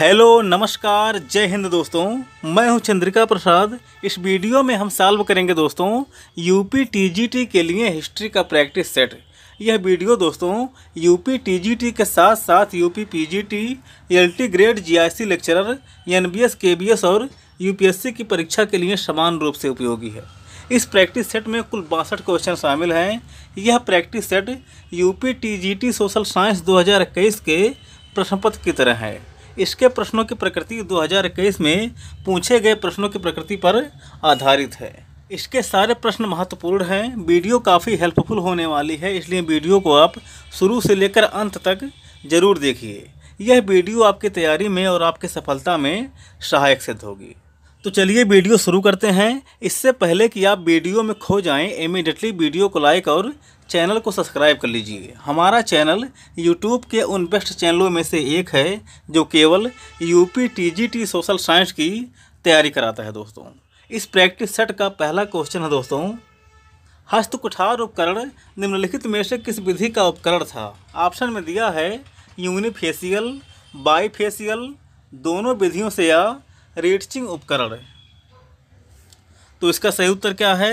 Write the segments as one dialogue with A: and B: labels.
A: hello नमस्कार जय हिंद दोस्तों मैं हूं चंद्रिका प्रसाद इस वीडियो में हम सॉल्व करेंगे दोस्तों यूपी टीजीटी के लिए हिस्ट्री का प्रैक्टिस सेट यह वीडियो दोस्तों यूपी टीजीटी के साथ साथ UP PGT LT grade GIC lecturer NBS KBS और यूपीएससी की परीक्षा के लिए समान रूप से उपयोगी है इस प्रैक्टिस सेट में कुल बासठ क्वेश्चन शामिल हैं यह practice set UP T social science दो के प्रश्न पत्र की तरह है इसके प्रश्नों की प्रकृति 2021 में पूछे गए प्रश्नों की प्रकृति पर आधारित है इसके सारे प्रश्न महत्वपूर्ण हैं वीडियो काफ़ी हेल्पफुल होने वाली है इसलिए वीडियो को आप शुरू से लेकर अंत तक ज़रूर देखिए यह वीडियो आपकी तैयारी में और आपकी सफलता में सहायक सिद्ध होगी तो चलिए वीडियो शुरू करते हैं इससे पहले कि आप वीडियो में खो जाएं इमीडिएटली वीडियो को लाइक और चैनल को सब्सक्राइब कर लीजिए हमारा चैनल यूट्यूब के उन बेस्ट चैनलों में से एक है जो केवल यूपी टीजीटी सोशल साइंस की तैयारी कराता है दोस्तों इस प्रैक्टिस सेट का पहला क्वेश्चन है दोस्तों हस्त कुठार उपकरण निम्नलिखित में से किस विधि का उपकरण था ऑप्शन में दिया है यूनिफेसियल बाईफेसियल दोनों विधियों से या रेटचिंग उपकरण तो इसका सही उत्तर क्या है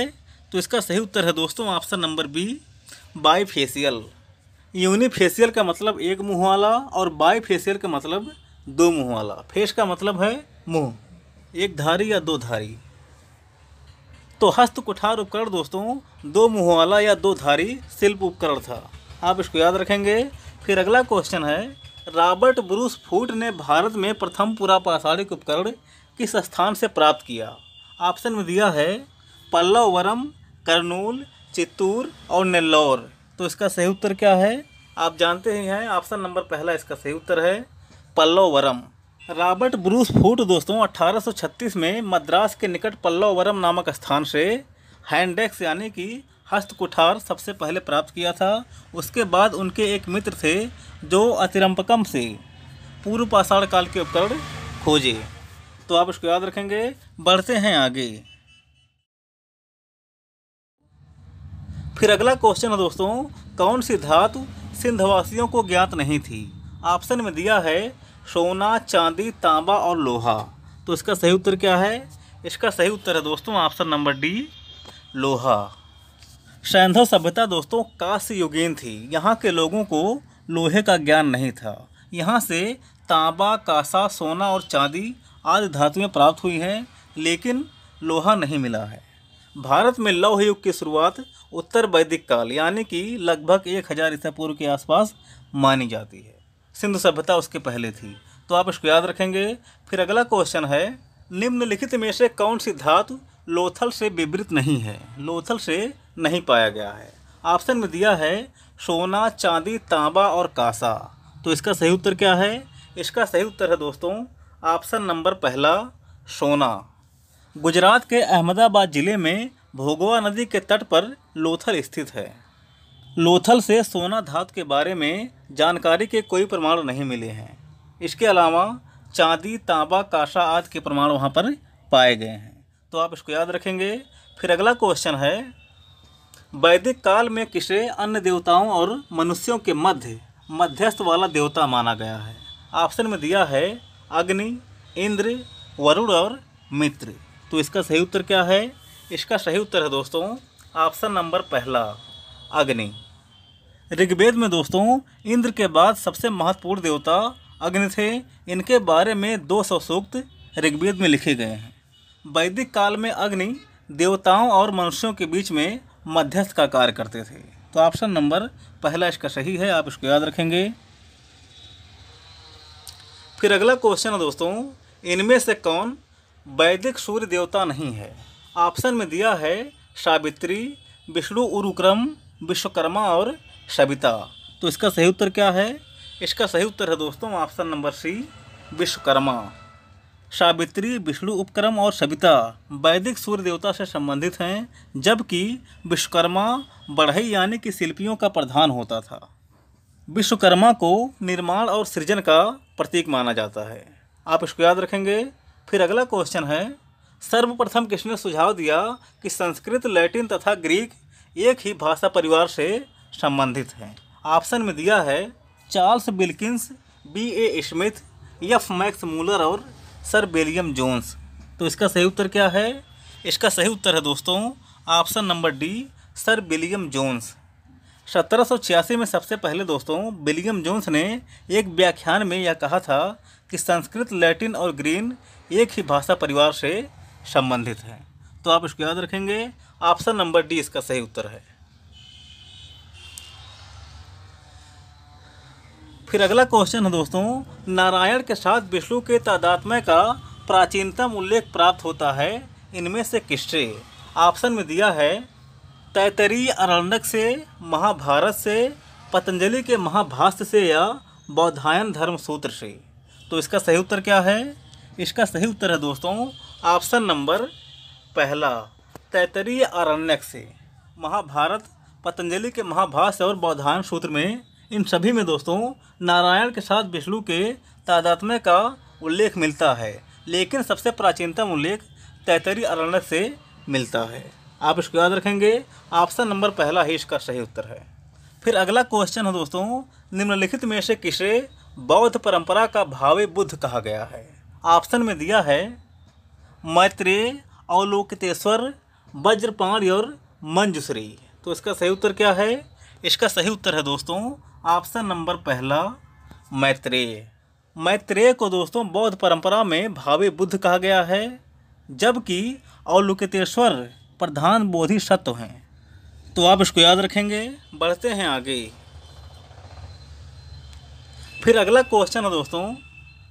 A: तो इसका सही उत्तर है दोस्तों option number B bifacial unifacial का मतलब एक मुंह वाला और बाईफेशियल का मतलब दो मुंह वाला फेस का मतलब है मुंह एक धारी या दो धारी तो हस्त कुठार उपकरण दोस्तों दो मुंह वाला या दो धारी शिल्प उपकरण था आप इसको याद रखेंगे फिर अगला क्वेश्चन है रॉबर्ट ब्रूस फूट ने भारत में प्रथम पाषाणिक उपकरण किस स्थान से प्राप्त किया ऑप्शन में दिया है पल्लवरम कर्नूल चित्तूर और नेल्लौर तो इसका सही उत्तर क्या है आप जानते ही हैं ऑप्शन नंबर पहला इसका सही उत्तर है पल्लोवरम रॉबर्ट ब्रूस फूट दोस्तों 1836 में मद्रास के निकट पल्लवरम नामक स्थान से हैंडेक्स यानी कि हस्त कुठार सबसे पहले प्राप्त किया था उसके बाद उनके एक मित्र थे जो अतिरंपकम से पूर्व पाषाण काल के उपकरण खोजे तो आप इसको याद रखेंगे बढ़ते हैं आगे फिर अगला क्वेश्चन है दोस्तों कौन सी धातु सिंधवासियों को ज्ञात नहीं थी ऑप्शन में दिया है सोना चांदी तांबा और लोहा तो इसका सही उत्तर क्या है इसका सही उत्तर है दोस्तों ऑप्शन नंबर डी लोहा सैंधव सभ्यता दोस्तों काश्य युगीन थी यहाँ के लोगों को लोहे का ज्ञान नहीं था यहाँ से तांबा कासा सोना और चांदी आदि धातुएं प्राप्त हुई हैं लेकिन लोहा नहीं मिला है भारत में लौह युग की शुरुआत उत्तर वैदिक काल यानी कि लगभग एक हज़ार ईसा पूर्व के आसपास मानी जाती है सिंधु सभ्यता उसके पहले थी तो आप इसको याद रखेंगे फिर अगला क्वेश्चन है निम्नलिखित में से कौन सी धातु लोथल से विवृत नहीं है लोथल से नहीं पाया गया है ऑप्शन में दिया है सोना चांदी तांबा और कासा तो इसका सही उत्तर क्या है इसका सही उत्तर है दोस्तों ऑप्शन नंबर पहला सोना गुजरात के अहमदाबाद ज़िले में भोगवा नदी के तट पर लोथल स्थित है लोथल से सोना धातु के बारे में जानकारी के कोई प्रमाण नहीं मिले हैं इसके अलावा चांदी तांबा काशा आदि के प्रमाण वहाँ पर पाए गए हैं तो आप इसको याद रखेंगे फिर अगला क्वेश्चन है वैदिक काल में किसे अन्य देवताओं और मनुष्यों के मध्य मध्यस्थ वाला देवता माना गया है ऑप्शन में दिया है अग्नि इंद्र वरुण और मित्र तो इसका सही उत्तर क्या है इसका सही उत्तर है दोस्तों ऑप्शन नंबर पहला अग्नि ऋग्वेद में दोस्तों इंद्र के बाद सबसे महत्वपूर्ण देवता अग्नि थे इनके बारे में दो सौ सूक्त ऋग्वेद में लिखे गए हैं वैदिक काल में अग्नि देवताओं और मनुष्यों के बीच में मध्यस्थ का कार्य करते थे तो ऑप्शन नंबर पहला इसका सही है आप इसको याद रखेंगे फिर अगला क्वेश्चन है दोस्तों इनमें से कौन वैदिक सूर्य देवता नहीं है ऑप्शन में दिया है सावित्री विष्णु उरुक्रम विश्वकर्मा और सविता तो इसका सही उत्तर क्या है इसका सही उत्तर है दोस्तों option number C Vishwakarma Savitri Vishnu उपक्रम और सविता वैदिक सूर्य देवता से संबंधित हैं जबकि विश्वकर्मा बढ़ई यानी कि शिल्पियों का प्रधान होता था विश्वकर्मा को निर्माण और सृजन का प्रतीक माना जाता है आप इसको याद रखेंगे फिर अगला क्वेश्चन है सर्वप्रथम किसने सुझाव दिया कि संस्कृत लैटिन तथा ग्रीक एक ही भाषा परिवार से संबंधित हैं ऑप्शन में दिया है Charles Wilkins B A Smith F Max Muller और सर बेलियम जोन्स तो इसका सही उत्तर क्या है इसका सही उत्तर है दोस्तों option number D sir William Jones सत्रह सौ छियासी में सबसे पहले दोस्तों बिलियम जोन्स ने एक व्याख्यान में यह कहा था कि संस्कृत लैटिन और ग्रीन एक ही भाषा परिवार से संबंधित हैं तो आप इसको याद रखेंगे ऑप्शन नंबर डी इसका सही उत्तर है फिर अगला क्वेश्चन है दोस्तों नारायण के साथ विष्णु के तादात्म्य का प्राचीनतम उल्लेख प्राप्त होता है इनमें से किससे ऑप्शन में दिया है तैतरी अरण्यक से महाभारत से पतंजलि के महाभाष्य से या बौद्धायन धर्म सूत्र से तो इसका सही उत्तर क्या है इसका सही उत्तर है दोस्तों ऑप्शन नंबर पहला तैतरीय आरण्यक से महाभारत पतंजलि के महाभाष्य और बौधान सूत्र में इन सभी में दोस्तों नारायण के साथ विष्णु के तादात्म्य का उल्लेख मिलता है लेकिन सबसे प्राचीनतम उल्लेख तैतरी अरण्य से मिलता है आप इसको याद रखेंगे ऑप्शन नंबर पहला ही इसका सही उत्तर है फिर अगला क्वेश्चन है दोस्तों निम्नलिखित में से किसे बौद्ध परंपरा का भावे बुद्ध कहा गया है ऑप्शन में दिया है मैत्रेय अवलोकितेश्वर वज्रपाणी और मंजुश्री तो इसका सही उत्तर क्या है इसका सही उत्तर है दोस्तों ऑप्शन नंबर पहला मैत्रेय मैत्रेय को दोस्तों बौद्ध परंपरा में भावे बुद्ध कहा गया है जबकि अवलोकितेश्वर प्रधान बोधि सत्व हैं तो आप इसको याद रखेंगे बढ़ते हैं आगे फिर अगला क्वेश्चन है दोस्तों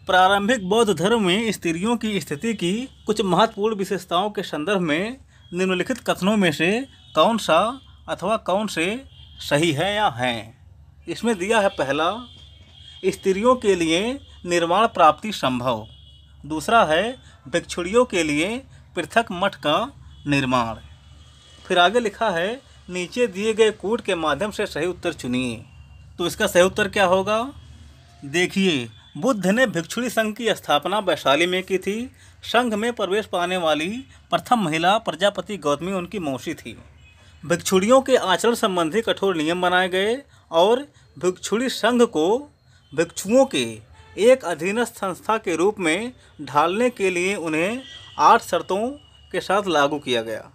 A: प्रारंभिक बौद्ध धर्म में स्त्रियों की स्थिति की कुछ महत्वपूर्ण विशेषताओं के संदर्भ में निम्नलिखित कथनों में से कौन सा अथवा कौन से सही है या हैं इसमें दिया है पहला स्त्रियों के लिए निर्माण प्राप्ति संभव दूसरा है भिक्षुड़ियों के लिए पृथक मठ का निर्माण फिर आगे लिखा है नीचे दिए गए कूट के माध्यम से सही उत्तर चुनिए तो इसका सही उत्तर क्या होगा देखिए बुद्ध ने भिक्षुणी संघ की स्थापना वैशाली में की थी संघ में प्रवेश पाने वाली प्रथम महिला प्रजापति गौतमी उनकी मौसी थी भिक्षुड़ियों के आचरण संबंधी कठोर नियम बनाए गए और भिक्षुड़ी संघ को भिक्षुओं के एक अधीनस्थ संस्था के रूप में ढालने के लिए उन्हें आठ शर्तों के साथ लागू किया गया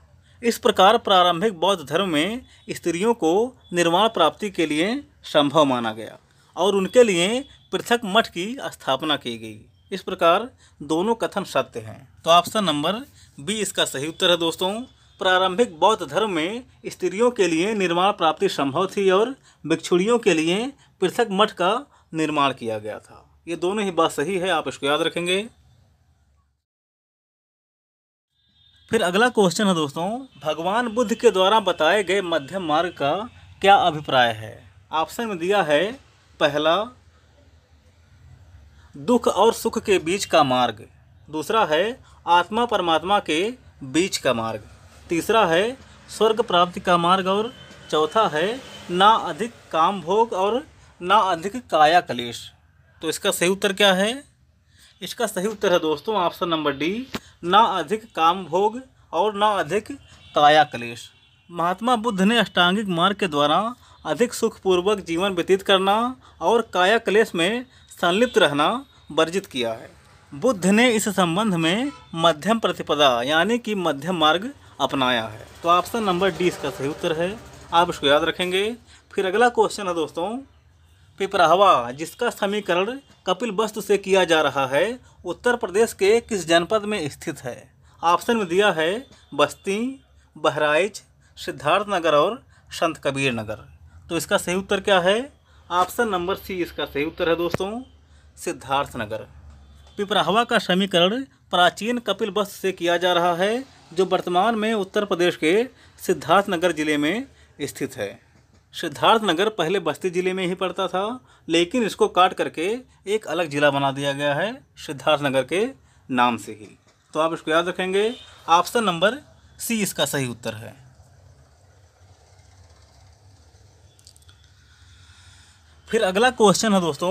A: इस प्रकार प्रारंभिक बौद्ध धर्म में स्त्रियों को निर्माण प्राप्ति के लिए संभव माना गया और उनके लिए पृथक मठ की स्थापना की गई इस प्रकार दोनों कथन सत्य हैं तो ऑप्शन नंबर बी इसका सही उत्तर है दोस्तों प्रारंभिक बौद्ध धर्म में स्त्रियों के लिए निर्माण प्राप्ति संभव थी और भिक्षुड़ियों के लिए पृथक मठ का निर्माण किया गया था ये दोनों ही बात सही है आप इसको याद रखेंगे फिर अगला क्वेश्चन है दोस्तों भगवान बुद्ध के द्वारा बताए गए मध्यम मार्ग का क्या अभिप्राय है ऑप्शन में दिया है पहला दुख और सुख के बीच का मार्ग दूसरा है आत्मा परमात्मा के बीच का मार्ग तीसरा है स्वर्ग प्राप्ति का मार्ग और चौथा है ना अधिक काम भोग और ना अधिक काया कलेश तो इसका सही उत्तर क्या है इसका सही उत्तर है दोस्तों ऑप्शन नंबर डी ना अधिक काम भोग और ना अधिक काया कलेश महात्मा बुद्ध ने अष्टांगिक मार्ग के द्वारा अधिक सुखपूर्वक जीवन व्यतीत करना और काया कलेश में संलिप्त रहना वर्जित किया है बुद्ध ने इस संबंध में मध्यम प्रतिपदा यानी कि मध्यम मार्ग अपनाया है तो ऑप्शन नंबर डी इसका सही उत्तर है आप इसको याद रखेंगे फिर अगला क्वेश्चन है दोस्तों पिपराहवा जिसका समीकरण कपिल वस्तु से किया जा रहा है उत्तर प्रदेश के किस जनपद में स्थित है ऑप्शन में दिया है बस्ती बहराइच सिद्धार्थ नगर और संत कबीर नगर तो इसका सही उत्तर क्या है ऑप्शन नंबर सी इसका सही उत्तर है दोस्तों सिद्धार्थ नगर पिपराहवा का समीकरण प्राचीन कपिल बस से किया जा रहा है जो वर्तमान में उत्तर प्रदेश के सिद्धार्थ नगर जिले में स्थित है सिद्धार्थ नगर पहले बस्ती जिले में ही पड़ता था लेकिन इसको काट करके एक अलग जिला बना दिया गया है सिद्धार्थ नगर के नाम से ही तो आप इसको याद रखेंगे ऑप्शन नंबर सी इसका सही उत्तर है फिर अगला क्वेश्चन है दोस्तों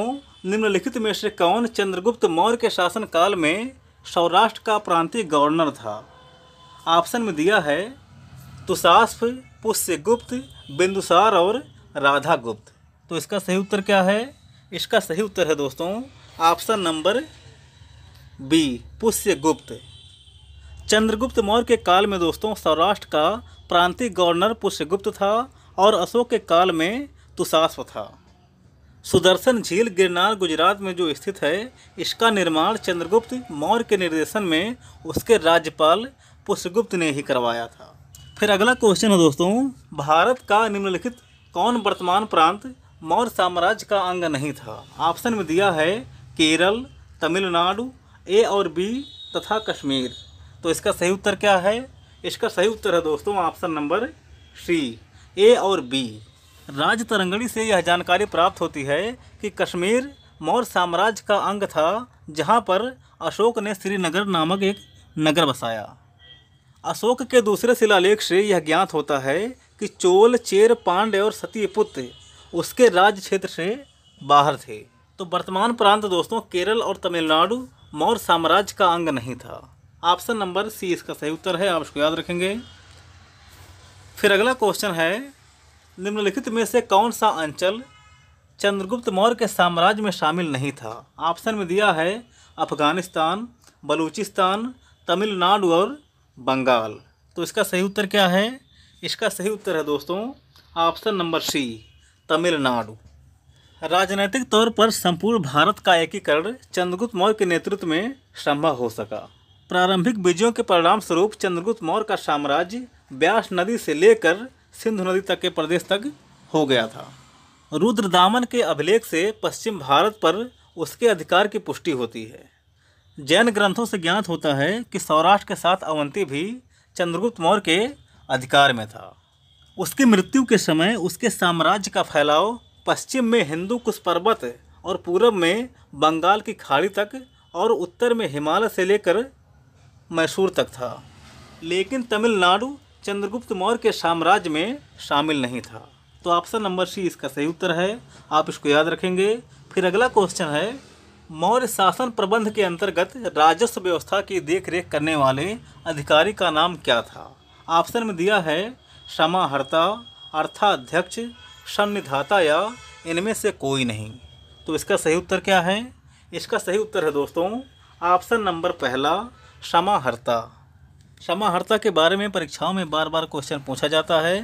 A: निम्नलिखित में से कौन चंद्रगुप्त मौर्य के शासनकाल में सौराष्ट्र का प्रांतीय गवर्नर था ऑप्शन में दिया है तुषास्फ पुष्यगुप्त बिंदुसार और राधागुप्त तो इसका सही उत्तर क्या है इसका सही उत्तर है दोस्तों option number B Pushyagupta Chandragupta Maurya के काल में दोस्तों सौराष्ट्र का प्रांतीय गवर्नर पुष्यगुप्त था और अशोक के काल में तुषास्व था सुदर्शन झील गिरनार गुजरात में जो स्थित है इसका निर्माण चंद्रगुप्त मौर्य के निर्देशन में उसके राज्यपाल पुष्यगुप्त ने ही करवाया था फिर अगला क्वेश्चन है दोस्तों भारत का निम्नलिखित कौन वर्तमान प्रांत मौर्य साम्राज्य का अंग नहीं था ऑप्शन में दिया है केरल तमिलनाडु ए और बी तथा कश्मीर तो इसका सही उत्तर क्या है इसका सही उत्तर है दोस्तों ऑप्शन नंबर सी ए और बी राज तरंगणी से यह जानकारी प्राप्त होती है कि कश्मीर मौर्य साम्राज्य का अंग था जहाँ पर अशोक ने श्रीनगर नामक एक नगर बसाया अशोक के दूसरे शिलालेख से यह ज्ञात होता है कि चोल चेर पांडे और सतीपुत्र उसके राज्य क्षेत्र से बाहर थे तो वर्तमान प्रांत दोस्तों केरल और तमिलनाडु मौर्य साम्राज्य का अंग नहीं था ऑप्शन नंबर सी इसका सही उत्तर है आप इसको याद रखेंगे फिर अगला क्वेश्चन है निम्नलिखित में से कौन सा अंचल चंद्रगुप्त मौर्य के साम्राज्य में शामिल नहीं था ऑप्शन में दिया है अफगानिस्तान बलूचिस्तान तमिलनाडु और बंगाल तो इसका सही उत्तर क्या है इसका सही उत्तर है दोस्तों ऑप्शन नंबर सी तमिलनाडु राजनीतिक तौर पर संपूर्ण भारत का एकीकरण चंद्रगुप्त मौर्य के नेतृत्व में संभव हो सका प्रारंभिक विजयों के परिणाम स्वरूप चंद्रगुप्त मौर्य का साम्राज्य ब्यास नदी से लेकर सिंधु नदी तक के प्रदेश तक हो गया था रुद्रदामन के अभिलेख से पश्चिम भारत पर उसके अधिकार की पुष्टि होती है जैन ग्रंथों से ज्ञात होता है कि सौराष्ट्र के साथ अवंती भी चंद्रगुप्त मौर्य के अधिकार में था उसकी मृत्यु के समय उसके साम्राज्य का फैलाव पश्चिम में हिंदू कुश पर्वत और पूरब में बंगाल की खाड़ी तक और उत्तर में हिमालय से लेकर मैसूर तक था लेकिन तमिलनाडु चंद्रगुप्त मौर्य के साम्राज्य में शामिल नहीं था तो ऑप्शन नंबर सी इसका सही उत्तर है आप इसको याद रखेंगे फिर अगला क्वेश्चन है मौर्य शासन प्रबंध के अंतर्गत राजस्व व्यवस्था की देखरेख करने वाले अधिकारी का नाम क्या था ऑप्शन में दिया है समाहर्ता अर्थाध्यक्ष सन्निधाता या इनमें से कोई नहीं तो इसका सही उत्तर क्या है इसका सही उत्तर है दोस्तों ऑप्शन नंबर पहला समाहर्ता समाहर्ता के बारे में परीक्षाओं में बार बार क्वेश्चन पूछा जाता है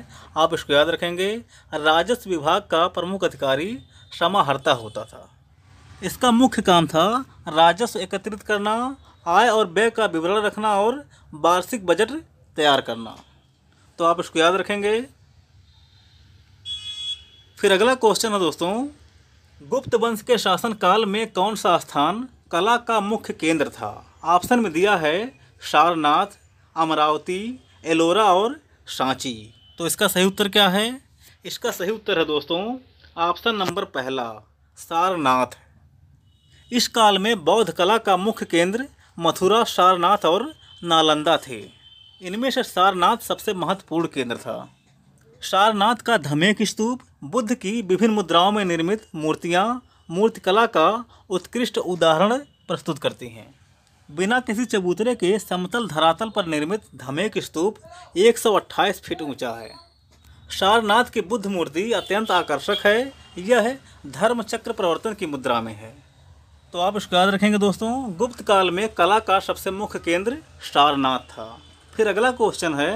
A: आप इसको याद रखेंगे राजस्व विभाग का प्रमुख अधिकारी समाहर्ता होता था इसका मुख्य काम था राजस्व एकत्रित करना आय और व्यय का विवरण रखना और वार्षिक बजट तैयार करना तो आप इसको याद रखेंगे फिर अगला क्वेश्चन है दोस्तों गुप्त वंश के शासनकाल में कौन सा स्थान कला का मुख्य केंद्र था ऑप्शन में दिया है सारनाथ अमरावती एलोरा और सांची तो इसका सही उत्तर क्या है इसका सही उत्तर है दोस्तों ऑप्शन नंबर पहला सारनाथ इस काल में बौद्ध कला का मुख्य केंद्र मथुरा सारनाथ और नालंदा थे इनमें से सारनाथ सबसे महत्वपूर्ण केंद्र था सारनाथ का धमेक स्तूप बुद्ध की विभिन्न मुद्राओं में निर्मित मूर्तियाँ मूर्तिकला का उत्कृष्ट उदाहरण प्रस्तुत करती हैं बिना किसी चबूतरे के समतल धरातल पर निर्मित धमेक स्तूप 128 फीट ऊंचा है सारनाथ की बुद्ध मूर्ति अत्यंत आकर्षक है यह धर्मचक्र प्रवर्तन की मुद्रा में है तो आप इसको याद रखेंगे दोस्तों गुप्त काल में कला का सबसे मुख्य केंद्र सारनाथ था फिर अगला क्वेश्चन है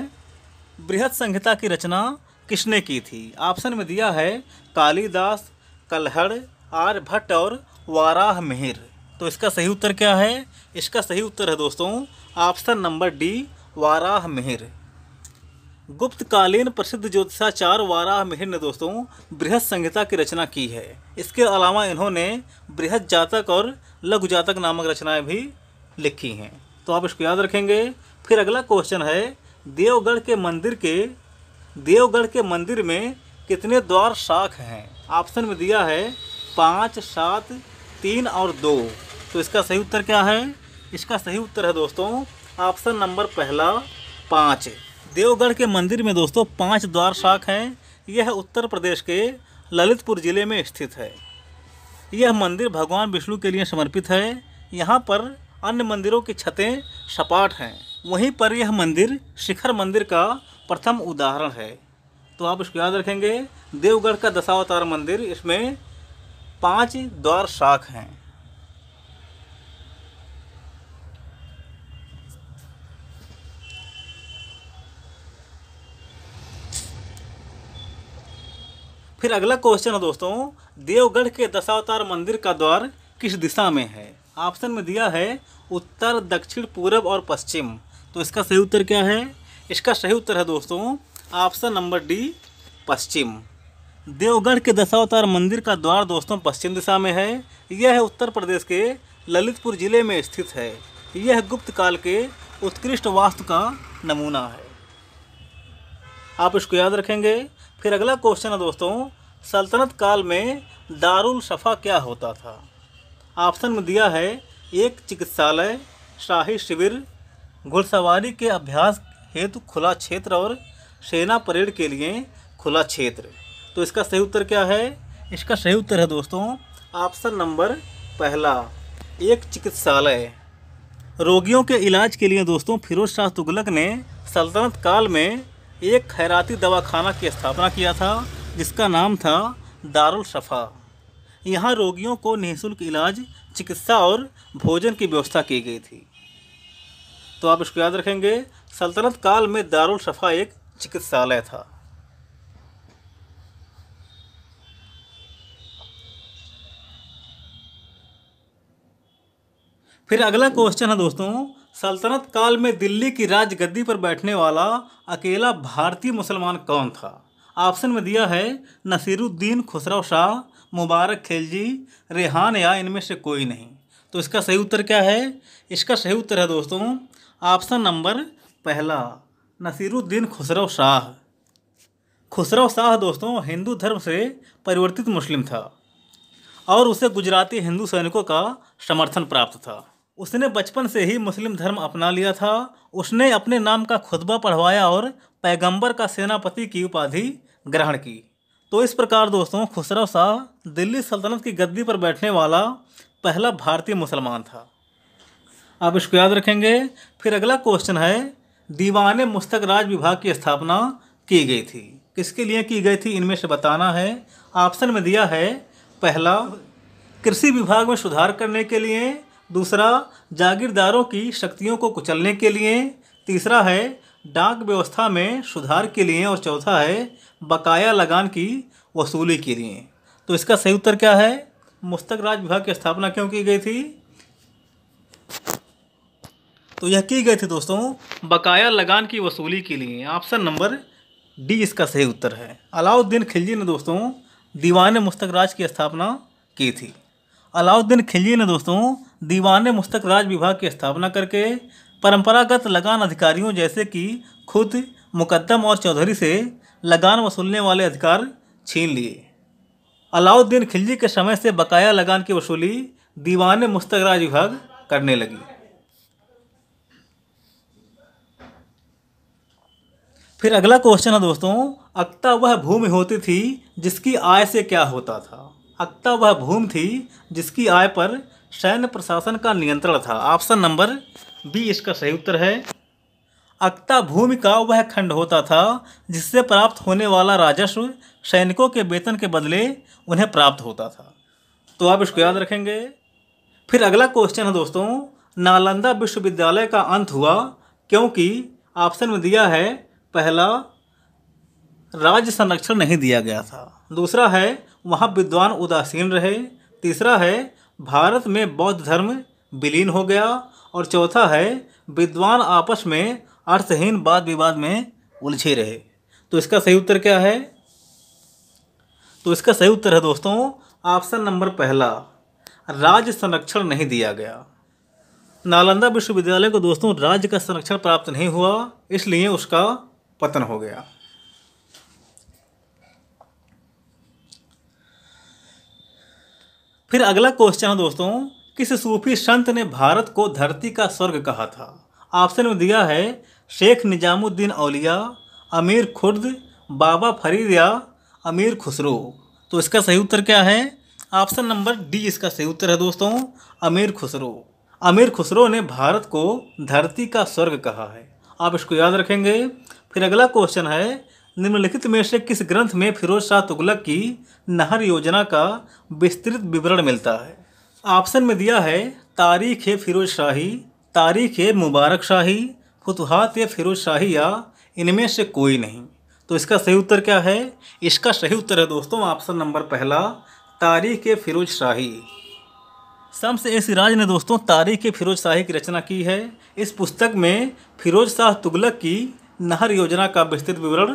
A: बृहद संहिता की रचना किसने की थी ऑप्शन में दिया है कालिदास कलहड़ आर्यभट्ट और वाराह मिहिर तो इसका सही उत्तर क्या है इसका सही उत्तर है दोस्तों option number D Varahamihira गुप्तकालीन प्रसिद्ध ज्योतिषाचार वाराह मिहिर ने दोस्तों बृहद संहिता की रचना की है इसके अलावा इन्होंने बृहद जातक और लघु जातक नामक रचनाएं भी लिखी हैं तो आप इसको याद रखेंगे फिर अगला क्वेश्चन है देवगढ़ के मंदिर के देवगढ़ के मंदिर में कितने द्वार शाख हैं ऑप्शन में दिया है पाँच सात तीन और दो तो इसका सही उत्तर क्या है इसका सही उत्तर है दोस्तों ऑप्शन नंबर पहला पाँच देवगढ़ के मंदिर में दोस्तों पांच द्वार शाख हैं यह उत्तर प्रदेश के ललितपुर ज़िले में स्थित है यह मंदिर भगवान विष्णु के लिए समर्पित है यहाँ पर अन्य मंदिरों की छतें सपाट हैं वहीं पर यह मंदिर शिखर मंदिर का प्रथम उदाहरण है तो आप इसको याद रखेंगे देवगढ़ का दशावतार मंदिर इसमें पांच द्वार शाख हैं फिर अगला क्वेश्चन है दोस्तों देवगढ़ के दशावतार मंदिर का द्वार किस दिशा में है ऑप्शन में दिया है उत्तर दक्षिण पूर्व और पश्चिम तो इसका सही उत्तर क्या है इसका सही उत्तर है दोस्तों ऑप्शन नंबर डी पश्चिम देवगढ़ के दशावतार मंदिर का द्वार दोस्तों पश्चिम दिशा में है यह है उत्तर प्रदेश के ललितपुर जिले में स्थित है यह गुप्त काल के उत्कृष्ट वास्तु का नमूना है आप इसको याद रखेंगे फिर अगला क्वेश्चन है दोस्तों सल्तनत काल में दारुल शफा क्या होता था ऑप्शन में दिया है एक चिकित्सालय शाही शिविर घुड़सवारी के अभ्यास हेतु खुला क्षेत्र और सेना परेड के लिए खुला क्षेत्र तो इसका सही उत्तर क्या है इसका सही उत्तर है दोस्तों ऑप्शन नंबर पहला एक चिकित्सालय रोगियों के इलाज के लिए दोस्तों फिरोज शाह तुगलक ने सल्तनत काल में एक खैराती दवाखाना की स्थापना किया था जिसका नाम था दारुल शफा यहाँ रोगियों को निःशुल्क इलाज चिकित्सा और भोजन की व्यवस्था की गई थी तो आप इसको याद रखेंगे सल्तनत काल में दारुल शफा एक चिकित्सालय था फिर अगला क्वेश्चन है दोस्तों सल्तनत काल में दिल्ली की राजगद्दी पर बैठने वाला अकेला भारतीय मुसलमान कौन था ऑप्शन में दिया है नसीरुद्दीन खुसरो शाह मुबारक खिलजी रेहान या इनमें से कोई नहीं तो इसका सही उत्तर क्या है इसका सही उत्तर है दोस्तों ऑप्शन नंबर पहला नसीरुद्दीन खुसरो शाह खुसरो शाह दोस्तों हिंदू धर्म से परिवर्तित मुस्लिम था और उसे गुजराती हिंदू सैनिकों का समर्थन प्राप्त था उसने बचपन से ही मुस्लिम धर्म अपना लिया था उसने अपने नाम का खुतबा पढ़वाया और पैगंबर का सेनापति की उपाधि ग्रहण की तो इस प्रकार दोस्तों खुसरव शाह दिल्ली सल्तनत की गद्दी पर बैठने वाला पहला भारतीय मुसलमान था आप इसको याद रखेंगे फिर अगला क्वेश्चन है दीवान मुस्तक राज विभाग की स्थापना की गई थी किसके लिए की गई थी इनमें से बताना है ऑप्शन में दिया है पहला कृषि विभाग में सुधार करने के लिए दूसरा जागीरदारों की शक्तियों को कुचलने के लिए तीसरा है डाक व्यवस्था में सुधार के लिए और चौथा है बकाया लगान की वसूली के लिए तो इसका सही उत्तर क्या है मुस्तक राज विभाग की स्थापना क्यों की गई थी तो यह की गई थी दोस्तों बकाया लगान की वसूली के लिए ऑप्शन नंबर डी इसका सही उत्तर है अलाउद्दीन खिलजी ने दोस्तों दीवान मुस्तक राज की स्थापना की थी अलाउद्दीन खिलजी ने दोस्तों दीवान मुस्तक राज विभाग की स्थापना करके परंपरागत लगान अधिकारियों जैसे कि खुद मुकदम और चौधरी से लगान वसूलने वाले अधिकार छीन लिए अलाउद्दीन खिलजी के समय से बकाया लगान की वसूली दीवान मुस्तक राज विभाग करने लगी फिर अगला क्वेश्चन है दोस्तों अक्ता वह भूमि होती थी जिसकी आय से क्या होता था अक्ता वह भूमि थी जिसकी आय पर सैन्य प्रशासन का नियंत्रण था ऑप्शन नंबर बी इसका सही उत्तर है अक्ता भूमि का वह खंड होता था जिससे प्राप्त होने वाला राजस्व सैनिकों के वेतन के बदले उन्हें प्राप्त होता था तो आप इसको याद रखेंगे फिर अगला क्वेश्चन है दोस्तों नालंदा विश्वविद्यालय का अंत हुआ क्योंकि ऑप्शन में दिया है पहला राज्य संरक्षण नहीं दिया गया था दूसरा है वहाँ विद्वान उदासीन रहे तीसरा है भारत में बौद्ध धर्म विलीन हो गया और चौथा है विद्वान आपस में अर्थहीन वाद विवाद में उलझे रहे तो इसका सही उत्तर क्या है तो इसका सही उत्तर है दोस्तों ऑप्शन नंबर पहला राज्य संरक्षण नहीं दिया गया नालंदा विश्वविद्यालय को दोस्तों राज्य का संरक्षण प्राप्त नहीं हुआ इसलिए उसका पतन हो गया फिर अगला क्वेश्चन है दोस्तों किस सूफी संत ने भारत को धरती का स्वर्ग कहा था ऑप्शन में दिया है शेख निजामुद्दीन औलिया अमीर खुर्द बाबा फरीद या अमीर खुसरो तो इसका सही उत्तर क्या है ऑप्शन नंबर डी इसका सही उत्तर है दोस्तों अमीर खुसरो अमीर खुसरो ने भारत को धरती का स्वर्ग कहा है आप इसको याद रखेंगे फिर अगला क्वेश्चन है निम्नलिखित में से किस ग्रंथ में फिरोज शाह तुगलक की नहर योजना का विस्तृत विवरण मिलता है ऑप्शन में दिया है तारीख ए फिरोज शाही तारीख ए मुबारक शाही फुतहात ए फिरोज शाही या इनमें से कोई नहीं तो इसका सही उत्तर क्या है इसका सही उत्तर है दोस्तों ऑप्शन नंबर पहला तारीख ए फिरोज शाही शम्स ए सिराज ने दोस्तों तारीख ए फिरोज शाही की रचना की है इस पुस्तक में फिरोज शाह तुगलक की नहर योजना का विस्तृत विवरण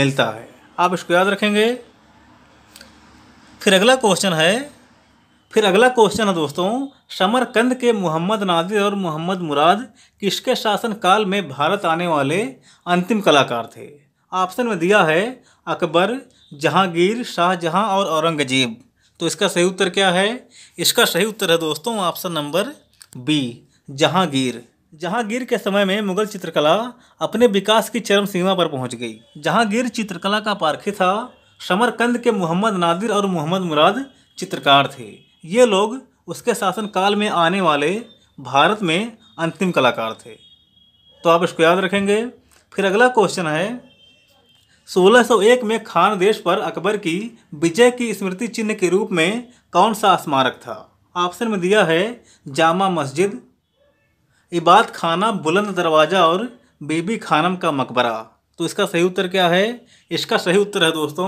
A: मिलता है आप इसको याद रखेंगे फिर अगला क्वेश्चन है फिर अगला क्वेश्चन है दोस्तों समरकंद के मोहम्मद नादिर और मोहम्मद मुराद किसके शासनकाल में भारत आने वाले अंतिम कलाकार थे ऑप्शन में दिया है अकबर जहांगीर शाहजहां और औरंगजेब तो इसका सही उत्तर क्या है इसका सही उत्तर है दोस्तों option number B Jahangir Jahangir के समय में मुगल चित्रकला अपने विकास की चरम सीमा पर पहुंच गई जहांगीर चित्रकला का पारखी था समरकंद के मोहम्मद नादिर और मोहम्मद मुराद चित्रकार थे ये लोग उसके शासनकाल में आने वाले भारत में अंतिम कलाकार थे तो आप इसको याद रखेंगे फिर अगला क्वेश्चन है 1601 में खान देश पर अकबर की विजय की स्मृति चिन्ह के रूप में कौन सा स्मारक था ऑप्शन में दिया है जामा मस्जिद इबाद खाना बुलंद दरवाज़ा और बीबी खानम का मकबरा तो इसका सही उत्तर क्या है इसका सही उत्तर है दोस्तों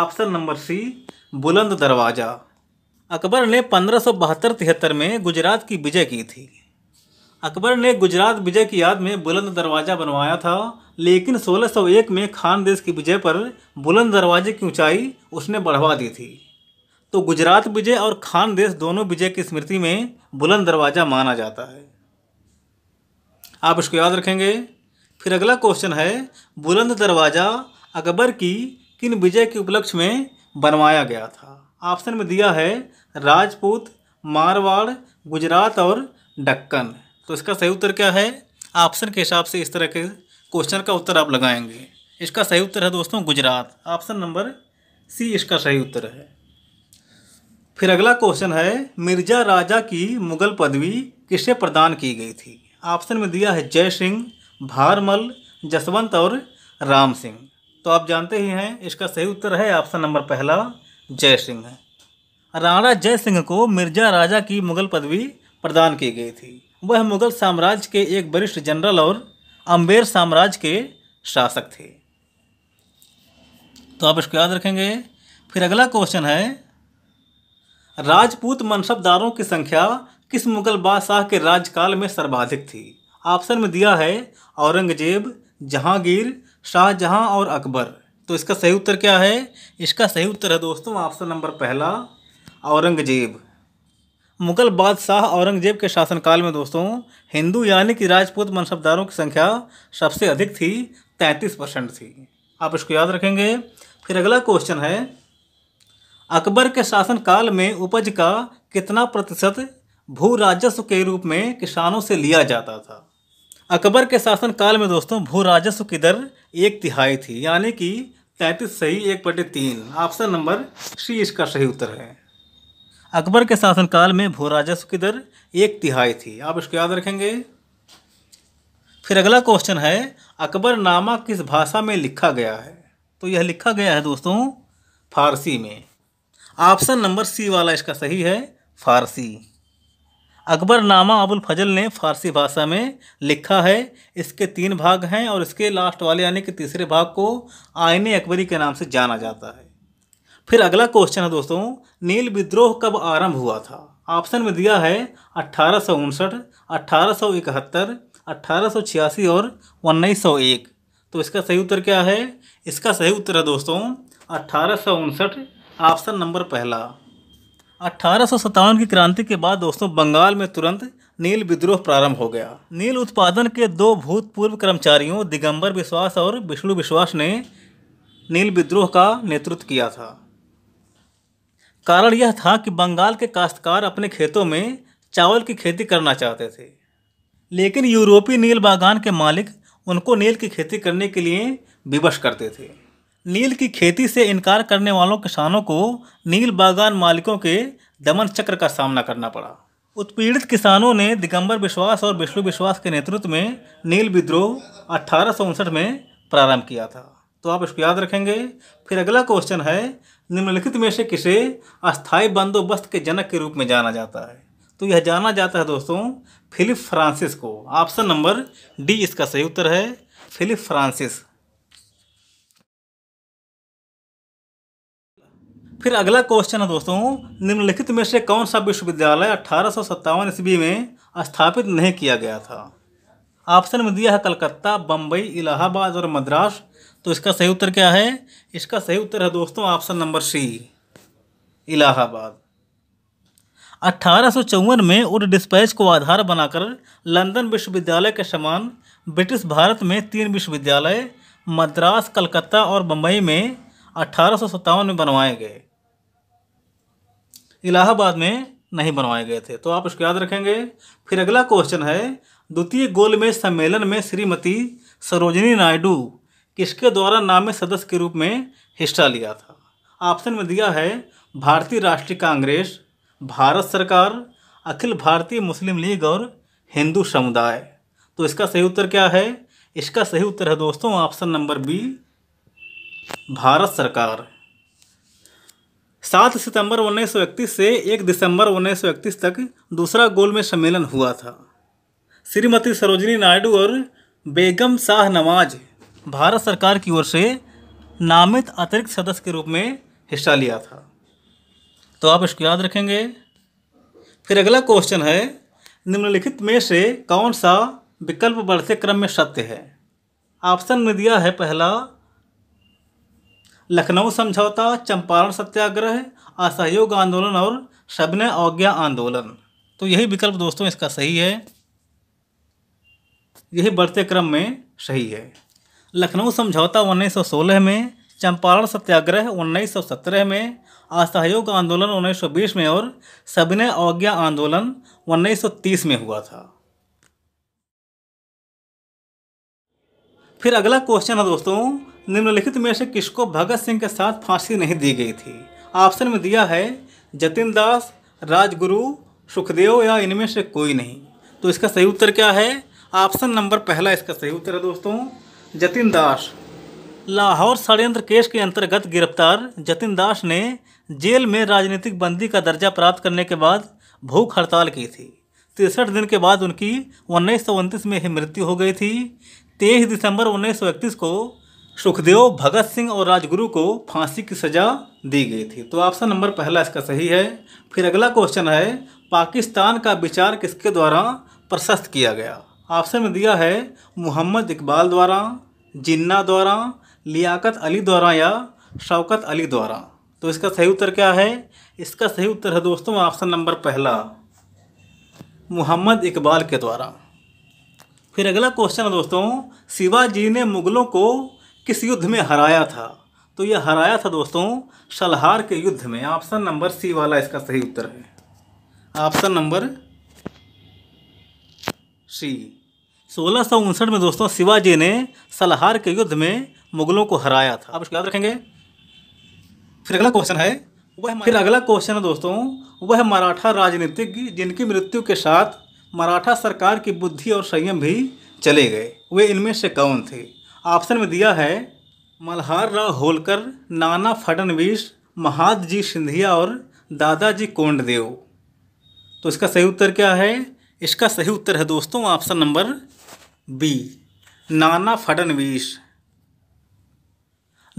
A: ऑप्शन नंबर सी बुलंद दरवाज़ा अकबर ने पंद्रह सौ बहत्तर तिहत्तर में गुजरात की विजय की थी अकबर ने गुजरात विजय की याद में बुलंद दरवाज़ा बनवाया था लेकिन 1601 में खानदेश की विजय पर बुलंद दरवाजे की ऊंचाई उसने बढ़वा दी थी तो गुजरात विजय और खानदेश दोनों विजय की स्मृति में बुलंद दरवाज़ा माना जाता है आप इसको याद रखेंगे फिर अगला क्वेश्चन है बुलंद दरवाज़ा अकबर की किन विजय के उपलक्ष्य में बनवाया गया था ऑप्शन में दिया है राजपूत मारवाड़ गुजरात और डक्कन तो इसका सही उत्तर क्या है ऑप्शन के हिसाब से इस तरह के क्वेश्चन का उत्तर आप लगाएंगे इसका सही उत्तर है दोस्तों गुजरात ऑप्शन नंबर सी इसका सही उत्तर है फिर अगला क्वेश्चन है मिर्जा राजा की मुगल पदवी किसे प्रदान की गई थी ऑप्शन में दिया है जय सिंह भारमल जसवंत और राम सिंह तो आप जानते ही हैं इसका सही उत्तर है ऑप्शन नंबर पहला जय सिंह राणा जय सिंह को मिर्जा राजा की मुगल पदवी प्रदान की गई थी वह मुगल साम्राज्य के एक वरिष्ठ जनरल और अम्बेर साम्राज्य के शासक थे तो आप इसको याद रखेंगे फिर अगला क्वेश्चन है राजपूत मनसबदारों की संख्या किस मुगल बादशाह के राज्यकाल में सर्वाधिक थी ऑप्शन में दिया है औरंगजेब जहांगीर शाहजहां और अकबर तो इसका सही उत्तर क्या है इसका सही उत्तर है दोस्तों ऑप्शन नंबर पहला औरंगजेब मुगल बादशाह औरंगजेब के शासनकाल में दोस्तों हिंदू यानी कि राजपूत मनसबदारों की संख्या सबसे अधिक थी तैंतीस परसेंट थी आप इसको याद रखेंगे फिर अगला क्वेश्चन है अकबर के शासनकाल में उपज का कितना प्रतिशत भू राजस्व के रूप में किसानों से लिया जाता था अकबर के शासनकाल में दोस्तों भू राजस्व की दर एक तिहाई थी यानी कि तैंतीस सही एक बटे तीन ऑप्शन नंबर सी इसका सही उत्तर है अकबर के शासनकाल में भू राजस्व की दर एक तिहाई थी आप इसको याद रखेंगे फिर अगला क्वेश्चन है अकबर नामा किस भाषा में लिखा गया है तो यह लिखा गया है दोस्तों फारसी में ऑप्शन नंबर सी वाला इसका सही है फारसी अकबरनामा अबुल फजल ने फारसी भाषा में लिखा है इसके तीन भाग हैं और इसके लास्ट वाले यानी कि तीसरे भाग को आयन अकबरी के नाम से जाना जाता है फिर अगला क्वेश्चन है दोस्तों नील विद्रोह कब आरंभ हुआ था ऑप्शन में दिया है अट्ठारह सौ उनसठ अट्ठारह सौ इकहत्तर अट्ठारह सौ छियासी और उन्नीस सौ एक तो इसका सही उत्तर क्या है इसका सही उत्तर है दोस्तों अट्ठारह सौ उनसठ ऑप्शन नंबर पहला अट्ठारह की क्रांति के बाद दोस्तों बंगाल में तुरंत नील विद्रोह प्रारंभ हो गया नील उत्पादन के दो भूतपूर्व कर्मचारियों दिगंबर विश्वास और विष्णु विश्वास ने नील विद्रोह का नेतृत्व किया था कारण यह था कि बंगाल के काश्तकार अपने खेतों में चावल की खेती करना चाहते थे लेकिन यूरोपीय नील बागान के मालिक उनको नील की खेती करने के लिए विवश करते थे नील की खेती से इनकार करने वालों किसानों को नील बागान मालिकों के दमन चक्र का सामना करना पड़ा उत्पीड़ित किसानों ने दिगंबर विश्वास और विष्णु विश्वास के नेतृत्व में नील विद्रोह अठारह में प्रारंभ किया था तो आप इसको याद रखेंगे फिर अगला क्वेश्चन है निम्नलिखित में से किसे अस्थायी बंदोबस्त के जनक के रूप में जाना जाता है तो यह जाना जाता है दोस्तों फिलिप फ्रांसिस को ऑप्शन नंबर डी इसका सही उत्तर है फिलिप फ्रांसिस फिर अगला क्वेश्चन है दोस्तों निम्नलिखित में से कौन सा विश्वविद्यालय अठारह सौ सत्तावन ईस्वी में स्थापित नहीं किया गया था ऑप्शन में दिया है कलकत्ता बम्बई इलाहाबाद और मद्रास तो इसका सही उत्तर क्या है इसका सही उत्तर है दोस्तों ऑप्शन नंबर सी इलाहाबाद अट्ठारह में उड डिस्पैच को आधार बनाकर लंदन विश्वविद्यालय के समान ब्रिटिश भारत में तीन विश्वविद्यालय मद्रास कलकत्ता और बम्बई में अठारह में बनवाए गए इलाहाबाद में नहीं बनवाए गए थे तो आप उसको याद रखेंगे फिर अगला क्वेश्चन है द्वितीय गोलमेज सम्मेलन में श्रीमती सरोजनी नायडू किसके द्वारा नामे सदस्य के रूप में हिस्सा लिया था ऑप्शन में दिया है भारतीय राष्ट्रीय कांग्रेस भारत सरकार अखिल भारतीय मुस्लिम लीग और हिंदू समुदाय तो इसका सही उत्तर क्या है इसका सही उत्तर है दोस्तों ऑप्शन नंबर बी भारत सरकार सात सितंबर उन्नीस से एक दिसंबर उन्नीस तक दूसरा गोल में सम्मेलन हुआ था श्रीमती सरोजनी नायडू और बेगम शाह नवाज भारत सरकार की ओर से नामित अतिरिक्त सदस्य के रूप में हिस्सा लिया था तो आप इसको याद रखेंगे फिर अगला क्वेश्चन है निम्नलिखित में से कौन सा विकल्प बढ़ते क्रम में सत्य है ऑप्शन में दिया है पहला लखनऊ समझौता चंपारण सत्याग्रह असहयोग आंदोलन और सबने अवज्ञा आंदोलन तो यही विकल्प दोस्तों इसका सही है यही बढ़ते क्रम में सही है लखनऊ समझौता 1916 में चंपारण सत्याग्रह 1917 में असहयोग आंदोलन 1920 में और सबने अवज्ञा आंदोलन 1930 में हुआ था फिर अगला क्वेश्चन है दोस्तों निम्नलिखित में से किसको भगत सिंह के साथ फांसी नहीं दी गई थी ऑप्शन में दिया है जतिन दास राजगुरु सुखदेव या इनमें से कोई नहीं तो इसका सही उत्तर क्या है ऑप्शन नंबर पहला इसका सही उत्तर है दोस्तों जतिन दास लाहौर षडयंत्र केस के अंतर्गत गिरफ्तार जतिन दास ने जेल में राजनीतिक बंदी का दर्जा प्राप्त करने के बाद भूख हड़ताल की थी तिरसठ दिन के बाद उनकी उन्नीस में ही मृत्यु हो गई थी तेईस दिसंबर उन्नीस को सुखदेव भगत सिंह और राजगुरु को फांसी की सज़ा दी गई थी तो ऑप्शन नंबर पहला इसका सही है फिर अगला क्वेश्चन है पाकिस्तान का विचार किसके द्वारा प्रशस्त किया गया ऑप्शन में दिया है मोहम्मद इकबाल द्वारा जिन्ना द्वारा लियाकत अली द्वारा या शौकत अली द्वारा तो इसका सही उत्तर क्या है इसका सही उत्तर है दोस्तों ऑप्शन नंबर पहला मोहम्मद इकबाल के द्वारा फिर अगला क्वेश्चन है दोस्तों शिवाजी ने मुगलों को किस युद्ध में हराया था तो यह हराया था दोस्तों सलहार के युद्ध में ऑप्शन नंबर सी वाला इसका सही उत्तर है ऑप्शन नंबर सी सोलह सौ उनसठ में दोस्तों शिवाजी ने सलहार के युद्ध में मुगलों को हराया था आप इसको याद रखेंगे फिर अगला क्वेश्चन है वह फिर अगला क्वेश्चन है दोस्तों वह मराठा राजनीतिज्ञ जिनकी मृत्यु के साथ मराठा सरकार की बुद्धि और संयम भी चले गए वे इनमें से कौन थे ऑप्शन में दिया है मल्हार राव होलकर नाना फडनवीस महाद जी सिंधिया और दादाजी कोंडदेव तो इसका सही उत्तर क्या है इसका सही उत्तर है दोस्तों ऑप्शन नंबर बी नाना फडनवीस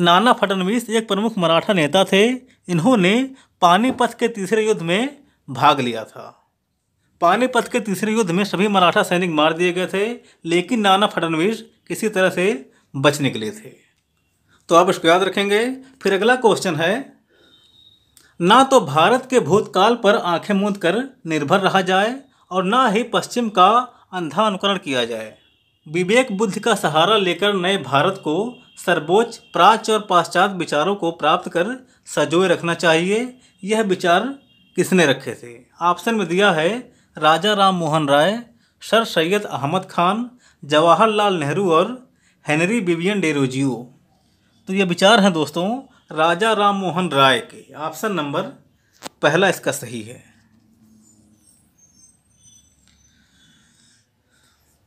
A: नाना फडनवीस एक प्रमुख मराठा नेता थे इन्होंने पानीपत के तीसरे युद्ध में भाग लिया था पानीपत के तीसरे युद्ध में सभी मराठा सैनिक मार दिए गए थे लेकिन नाना फडनवीस किसी तरह से बच निकले थे तो आप इसको याद रखेंगे फिर अगला क्वेश्चन है ना तो भारत के भूतकाल पर आंखें मूंद कर निर्भर रहा जाए और ना ही पश्चिम का अंधा अनुकरण किया जाए विवेक बुद्धि का सहारा लेकर नए भारत को सर्वोच्च प्राच्य और पाश्चात्य विचारों को प्राप्त कर सजोए रखना चाहिए यह विचार किसने रखे थे ऑप्शन में दिया है राजा राम मोहन राय सर सैयद अहमद खान जवाहरलाल नेहरू और हेनरी बिवियन डेरोजियो तो ये विचार हैं दोस्तों राजा राम मोहन राय के ऑप्शन नंबर पहला इसका सही है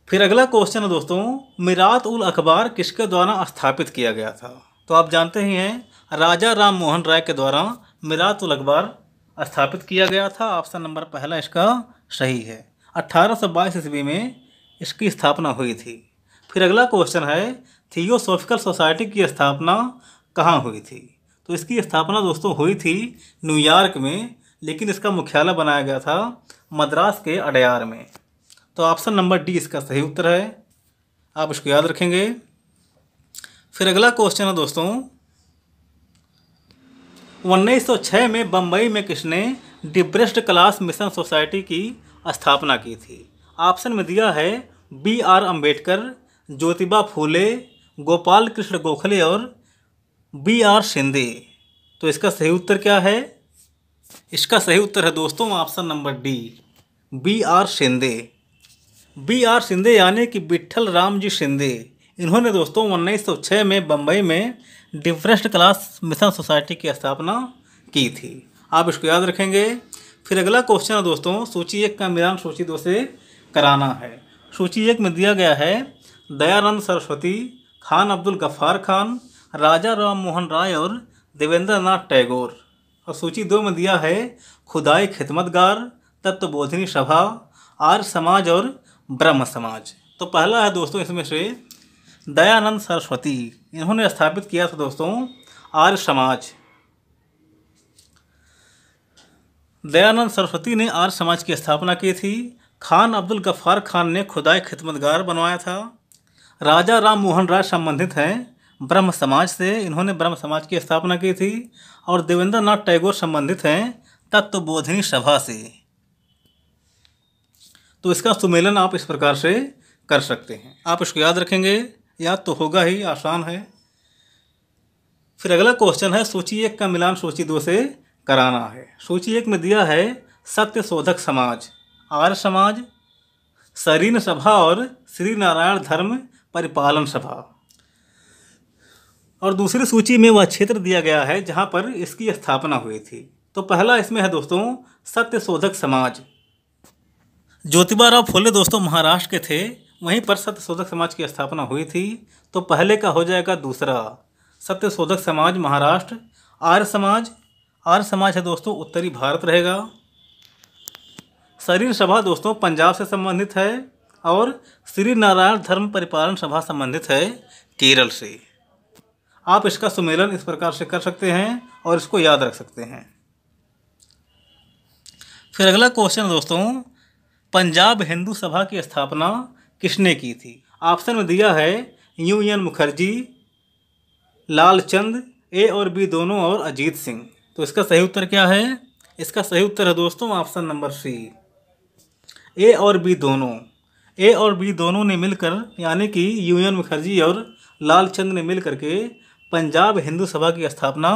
A: फिर अगला क्वेश्चन है दोस्तों मिरात उल अखबार किसके द्वारा स्थापित किया गया था तो आप जानते ही हैं राजा राम मोहन राय के द्वारा मिरात उल अखबार स्थापित किया गया था ऑप्शन नंबर पहला इसका सही है अट्ठारह बाईस ईस्वी में इसकी स्थापना हुई थी फिर अगला क्वेश्चन है थियोसोफिकल सोसाइटी की स्थापना कहाँ हुई थी तो इसकी स्थापना दोस्तों हुई थी न्यूयॉर्क में लेकिन इसका मुख्यालय बनाया गया था मद्रास के अडयार में तो ऑप्शन नंबर डी इसका सही उत्तर है आप इसको याद रखेंगे फिर अगला क्वेश्चन है दोस्तों उन्नीस सौ छः में बम्बई में किसने डिप्रेस्ड क्लास मिशन सोसाइटी की स्थापना की थी ऑप्शन में दिया है बी आर अम्बेडकर ज्योतिबा फूले गोपाल कृष्ण गोखले और बी आर शिंदे तो इसका सही उत्तर क्या है इसका सही उत्तर है दोस्तों option number D B R Shinde B R Shinde यानी कि विट्ठल राम जी शिंदे इन्होंने दोस्तों उन्नीस सौ छः में बम्बई में डिफरेंट क्लास मिशन सोसाइटी की स्थापना की थी आप इसको याद रखेंगे फिर अगला क्वेश्चन है दोस्तों सूची एक का मिलान सूची दो से कराना है सूची एक में दिया गया है दयानंद सरस्वती खान अब्दुल गफ्फार खान राजा राम मोहन राय और देवेंद्र नाथ टैगोर और सूची दो में दिया है खुदाई खिदमतगार तत्वबोधिनी सभा आर्य समाज और ब्रह्म समाज तो पहला है दोस्तों इसमें से दयानंद सरस्वती इन्होंने स्थापित किया था दोस्तों आर्य समाज दयानंद सरस्वती ने आर्य समाज की स्थापना की थी खान अब्दुल गफ्फार खान ने खुदाई खिदमतगार बनवाया था राजा राम मोहन राय संबंधित हैं ब्रह्म समाज से इन्होंने ब्रह्म समाज की स्थापना की थी और देवेंद्र नाथ टैगोर संबंधित हैं तत्वबोधिनी सभा से तो इसका सुमेलन आप इस प्रकार से कर सकते हैं आप इसको याद रखेंगे याद तो होगा ही आसान है फिर अगला क्वेश्चन है सूची एक का मिलान सूची दो से कराना है सूची एक में दिया है सत्य शोधक समाज आर्य समाज सरीन सभा और श्री नारायण धर्म परिपालन सभा और दूसरी सूची में वह क्षेत्र दिया गया है जहाँ पर इसकी स्थापना हुई थी तो पहला इसमें है दोस्तों सत्य शोधक समाज ज्योतिबा राव फुले दोस्तों महाराष्ट्र के थे वहीं पर सत्य शोधक समाज की स्थापना हुई थी तो पहले का हो जाएगा दूसरा सत्य शोधक समाज महाराष्ट्र आर्य समाज आर्य समाज है दोस्तों उत्तरी भारत रहेगा शरीर सभा दोस्तों पंजाब से संबंधित है और श्री नारायण धर्म परिपालन सभा संबंधित है केरल से आप इसका सुमेलन इस प्रकार से कर सकते हैं और इसको याद रख सकते हैं फिर अगला क्वेश्चन दोस्तों पंजाब हिंदू सभा की स्थापना किसने की थी ऑप्शन में दिया है U N Mukherjee Lal Chand A और बी दोनों और अजीत सिंह तो इसका सही उत्तर क्या है इसका सही उत्तर है दोस्तों ऑप्शन नंबर सी ए और बी दोनों ए और बी दोनों ने मिलकर यानी कि यूएन मुखर्जी और लाल चंद ने मिलकर के पंजाब हिंदू सभा की स्थापना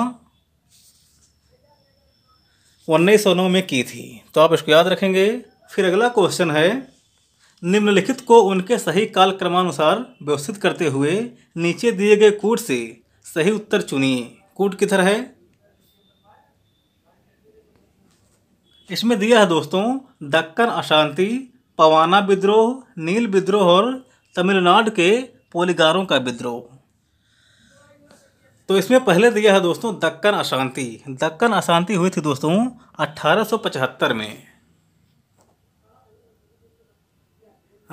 A: उन्नीस सौ नौ में की थी तो आप इसको याद रखेंगे फिर अगला क्वेश्चन है निम्नलिखित को उनके सही काल क्रमानुसार व्यवस्थित करते हुए नीचे दिए गए कूट से सही उत्तर चुनिए कूट किधर है इसमें दिया है दोस्तों दक्कन अशांति पवाना विद्रोह नील विद्रोह और तमिलनाडु के पोलिगारों का विद्रोह तो इसमें पहले दिया है दोस्तों दक्कन अशांति दक्कन अशांति हुई थी दोस्तों 1875 में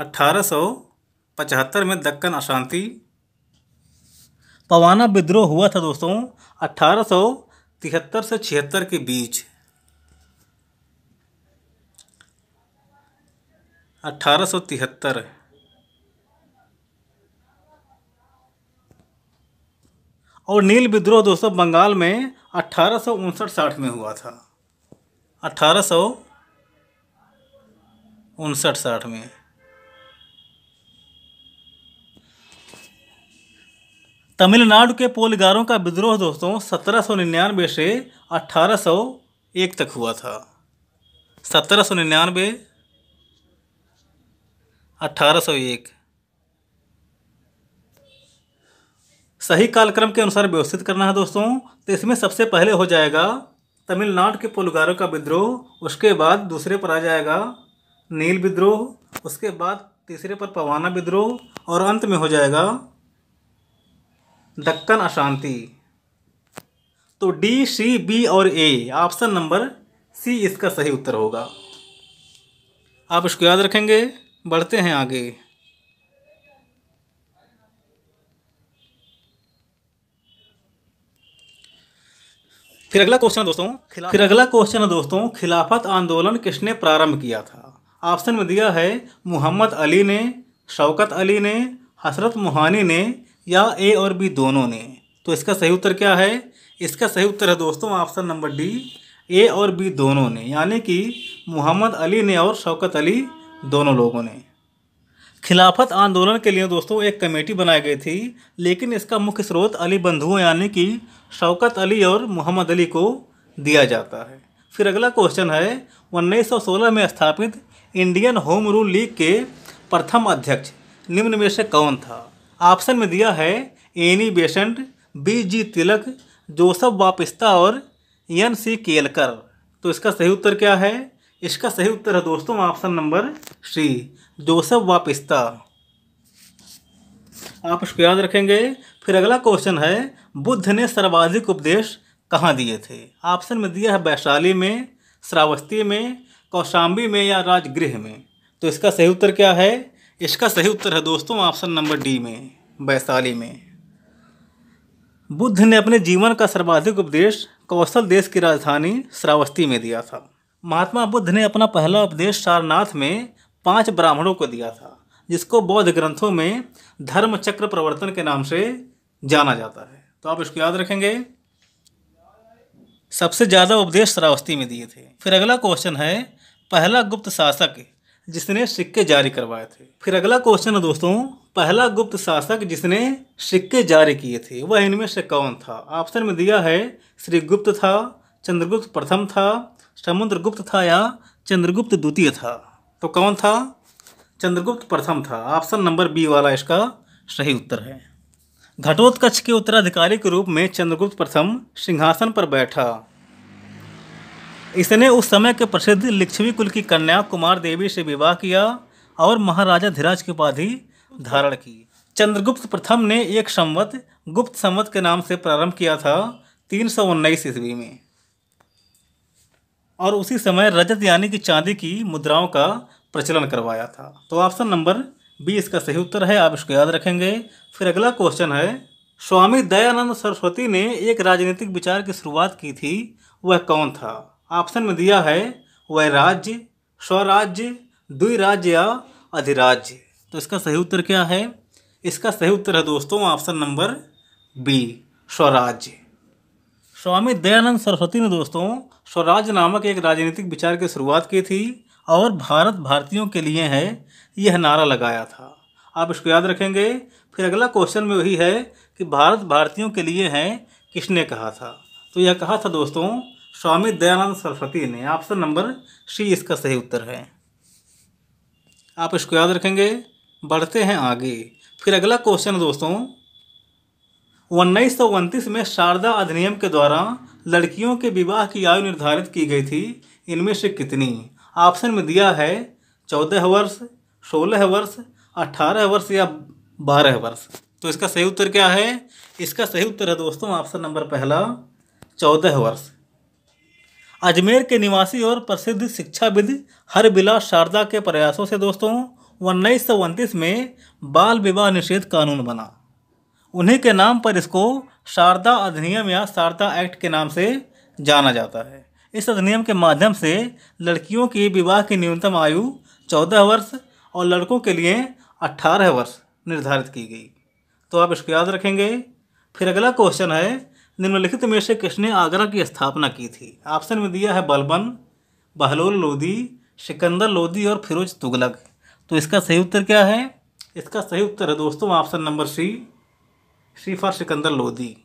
A: 1875 में दक्कन अशांति पवाना विद्रोह हुआ था दोस्तों 1873 से छिहत्तर के बीच अठारह सौ तिहत्तर और नील विद्रोह दोस्तों बंगाल में अठारह सौ उनसठ साठ में हुआ था अठारह सौ उनसठ साठ में तमिलनाडु के पोलगारों का विद्रोह दोस्तों सत्रह सौ निन्यानवे से अठारह सौ एक तक हुआ था सत्रह सौ निन्यानवे 1801 सही कालक्रम के अनुसार व्यवस्थित करना है दोस्तों तो इसमें सबसे पहले हो जाएगा तमिलनाडु के पुलगारों का विद्रोह उसके बाद दूसरे पर आ जाएगा नील विद्रोह उसके बाद तीसरे पर पवाना विद्रोह और अंत में हो जाएगा दक्कन अशांति तो डी सी बी और ए ऑप्शन नंबर सी इसका सही उत्तर होगा आप इसको याद रखेंगे बढ़ते हैं आगे फिर अगला क्वेश्चन दोस्तों फिर अगला क्वेश्चन है दोस्तों खिलाफत आंदोलन किसने प्रारंभ किया था ऑप्शन में दिया है मोहम्मद अली ने शौकत अली ने हसरत मोहानी ने या ए और बी दोनों ने तो इसका सही उत्तर क्या है इसका सही उत्तर है दोस्तों ऑप्शन नंबर डी ए और बी दोनों ने यानी कि मोहम्मद अली ने और शौकत अली दोनों लोगों ने खिलाफत आंदोलन के लिए दोस्तों एक कमेटी बनाई गई थी लेकिन इसका मुख्य स्रोत अली बंधुओं यानी कि शौकत अली और मोहम्मद अली को दिया जाता है फिर अगला क्वेश्चन है 1916 में स्थापित इंडियन होम रूल लीग के प्रथम अध्यक्ष निम्न में से कौन था ऑप्शन में दिया है Annie Besant B G Tilak Joseph Baptista और एन सी केलकर तो इसका सही उत्तर क्या है इसका सही उत्तर है दोस्तों ऑप्शन नंबर सी जोसेफ पिस्ता आप इसको याद रखेंगे फिर अगला क्वेश्चन है बुद्ध ने सर्वाधिक उपदेश कहाँ दिए थे ऑप्शन में दिया है वैशाली में श्रावस्ती में कौशाम्बी में या राजगृह में तो इसका सही उत्तर क्या है इसका सही उत्तर है दोस्तों ऑप्शन नंबर डी में वैशाली में बुद्ध ने अपने जीवन का सर्वाधिक उपदेश कौशल देश की राजधानी श्रावस्ती में दिया था महात्मा बुद्ध ने अपना पहला उपदेश सारनाथ में पांच ब्राह्मणों को दिया था जिसको बौद्ध ग्रंथों में धर्म चक्र प्रवर्तन के नाम से जाना जाता है तो आप इसको याद रखेंगे सबसे ज़्यादा उपदेश श्रावस्ती में दिए थे फिर अगला क्वेश्चन है पहला गुप्त शासक जिसने सिक्के जारी करवाए थे फिर अगला क्वेश्चन है दोस्तों पहला गुप्त शासक जिसने सिक्के जारी किए थे वह इनमें से कौन था ऑप्शन में दिया है श्रीगुप्त था चंद्रगुप्त प्रथम था समुद्रगुप्त था या चंद्रगुप्त द्वितीय था तो कौन था चंद्रगुप्त प्रथम था ऑप्शन नंबर बी वाला इसका सही उत्तर है घटोत्कच के उत्तराधिकारी के रूप में चंद्रगुप्त प्रथम सिंहासन पर बैठा इसने उस समय के प्रसिद्ध लिच्छवी कुल की कन्या कुमार देवी से विवाह किया और महाराजा धीराज की उपाधि धारण की चंद्रगुप्त प्रथम ने एक संवत गुप्त संवत के नाम से प्रारंभ किया था तीन सौ उन्नीस ईस्वी में और उसी समय रजत यानी कि चांदी की मुद्राओं का प्रचलन करवाया था तो ऑप्शन नंबर बी इसका सही उत्तर है आप इसको याद रखेंगे फिर अगला क्वेश्चन है स्वामी दयानंद सरस्वती ने एक राजनीतिक विचार की शुरुआत की थी वह कौन था ऑप्शन में दिया है वह राज्य स्वराज्य द्विराज्य या अधिराज्य तो इसका सही उत्तर क्या है इसका सही उत्तर है दोस्तों ऑप्शन नंबर बी स्वराज्य स्वामी दयानंद सरस्वती ने दोस्तों स्वराज नामक एक राजनीतिक विचार की शुरुआत की थी और भारत भारतीयों के लिए है यह नारा लगाया था आप इसको याद रखेंगे फिर अगला क्वेश्चन में वही है कि भारत भारतीयों के लिए है किसने कहा था तो यह कहा था दोस्तों स्वामी दयानंद सरस्वती ने ऑप्शन नंबर सी इसका सही उत्तर है आप इसको याद रखेंगे बढ़ते हैं आगे फिर अगला क्वेश्चन दोस्तों उन्नीस में शारदा अधिनियम के द्वारा लड़कियों के विवाह की आयु निर्धारित की गई थी इनमें से कितनी ऑप्शन में दिया है चौदह वर्ष सोलह वर्ष अट्ठारह वर्ष या बारह वर्ष तो इसका सही उत्तर क्या है इसका सही उत्तर है दोस्तों ऑप्शन नंबर पहला चौदह वर्ष अजमेर के निवासी और प्रसिद्ध शिक्षाविद हरबिलास शारदा के प्रयासों से दोस्तों उन्नीस में बाल विवाह निषेध कानून बना उन्हीं के नाम पर इसको शारदा अधिनियम या शारदा एक्ट के नाम से जाना जाता है इस अधिनियम के माध्यम से लड़कियों के विवाह की न्यूनतम आयु चौदह वर्ष और लड़कों के लिए अट्ठारह वर्ष निर्धारित की गई तो आप इसको याद रखेंगे फिर अगला क्वेश्चन है निम्नलिखित में से किसने आगरा की स्थापना की थी ऑप्शन में दिया है बलबन बहलोल लोधी सिकंदर लोधी और फिरोज तुगलक तो इसका सही उत्तर क्या है इसका सही उत्तर है दोस्तों ऑप्शन नंबर सी शिफा सिकंदर लोधी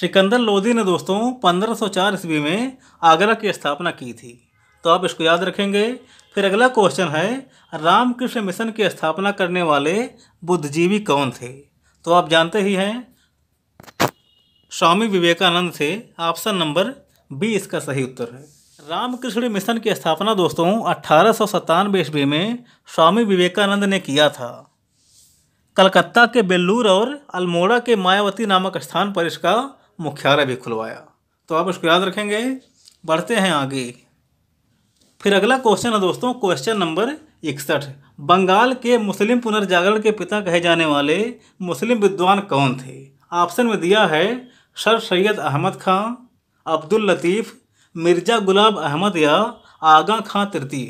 A: सिकंदर लोधी ने दोस्तों 1504 ईस्वी में आगरा की स्थापना की थी तो आप इसको याद रखेंगे फिर अगला क्वेश्चन है रामकृष्ण मिशन की स्थापना करने वाले बुद्धिजीवी कौन थे तो आप जानते ही हैं स्वामी विवेकानंद थे ऑप्शन नंबर बी इसका सही उत्तर है रामकृष्ण मिशन की स्थापना दोस्तों अठारह ईस्वी में स्वामी विवेकानंद ने किया था कलकत्ता के बेल्लूर और अल्मोड़ा के मायावती नामक स्थान पर इसका मुख्यालय भी खुलवाया तो आप इसको याद रखेंगे बढ़ते हैं आगे फिर अगला क्वेश्चन है दोस्तों क्वेश्चन नंबर इकसठ बंगाल के मुस्लिम पुनर्जागरण के पिता कहे जाने वाले मुस्लिम विद्वान कौन थे ऑप्शन में दिया है सर सैयद अहमद खां अब्दुल लतीफ़ मिर्ज़ा गुलाब अहमद या आगा खां तृतीय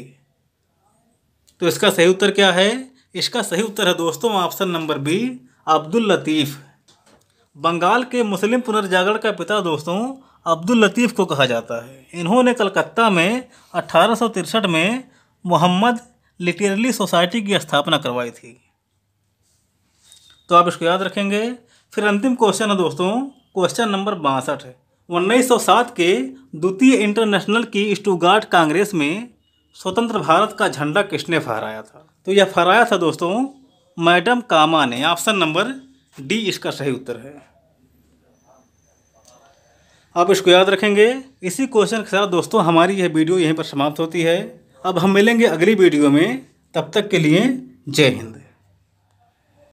A: तो इसका सही उत्तर क्या है इसका सही उत्तर है दोस्तों option number B Abdul Latif Bengal के मुस्लिम पुनर्जागरण का पिता दोस्तों अब्दुल लतीफ़ को कहा जाता है इन्होंने कलकत्ता में अठारह में मोहम्मद लिटरली सोसाइटी की स्थापना करवाई थी तो आप इसको याद रखेंगे फिर अंतिम क्वेश्चन है दोस्तों क्वेश्चन नंबर बासठ उन्नीस के द्वितीय इंटरनेशनल की स्टूगार्ड कांग्रेस में स्वतंत्र भारत का झंडा किसने फहराया था तो यह फराया था दोस्तों मैडम कामा ने ऑप्शन नंबर डी इसका सही उत्तर है आप इसको याद रखेंगे इसी क्वेश्चन के साथ दोस्तों हमारी यह वीडियो यहीं पर समाप्त होती है अब हम मिलेंगे अगली वीडियो में तब तक के लिए जय हिंद